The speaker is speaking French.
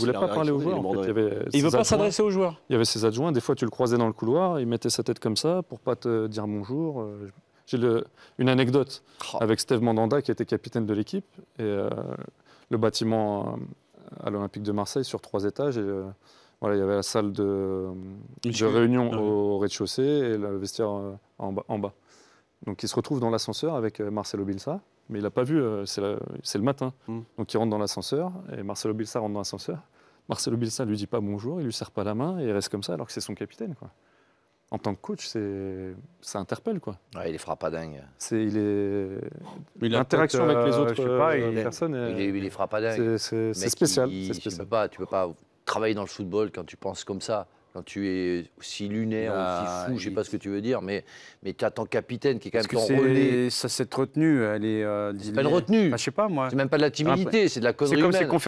ne voulait pas parler aux joueurs. Il, veut pas s'adresser aux joueurs. Il y avait ses adjoints. Des fois, tu le croisais dans le couloir, il mettait sa tête comme ça pour pas te dire bonjour. Euh, j'ai une anecdote oh. avec Steve Mandanda qui était capitaine de l'équipe et euh, le bâtiment euh, à l'Olympique de Marseille sur trois étages. Et, voilà, il y avait la salle de, réunion au, rez-de-chaussée et le vestiaire En bas. Donc il se retrouve dans l'ascenseur avec euh, Marcelo Bilsa, mais il n'a pas vu, euh, c'est le, matin. Mm. Donc il rentre dans l'ascenseur, et Marcelo Bilsa rentre dans l'ascenseur. Marcelo Bilsa ne lui dit pas bonjour, il lui serre pas la main, et il reste comme ça alors que c'est son capitaine. Quoi. En tant que coach, ça interpelle. Quoi. il les fera pas dingue. C'est, il est... L'interaction avec les euh, autres pas, il personnes. il, est, les fera pas dingue. C'est, spécial. Tu ne peux pas travailler dans le football quand tu penses comme ça quand tu es aussi lunaire, aussi ah, fou, je sais pas ce que tu veux dire, mais, mais tu as ton capitaine qui est quand même ton Ça, cette retenue, elle est. Euh, c'est pas une retenue. Je sais pas, moi. C'est même pas de la timidité, ah, c'est de la connerie.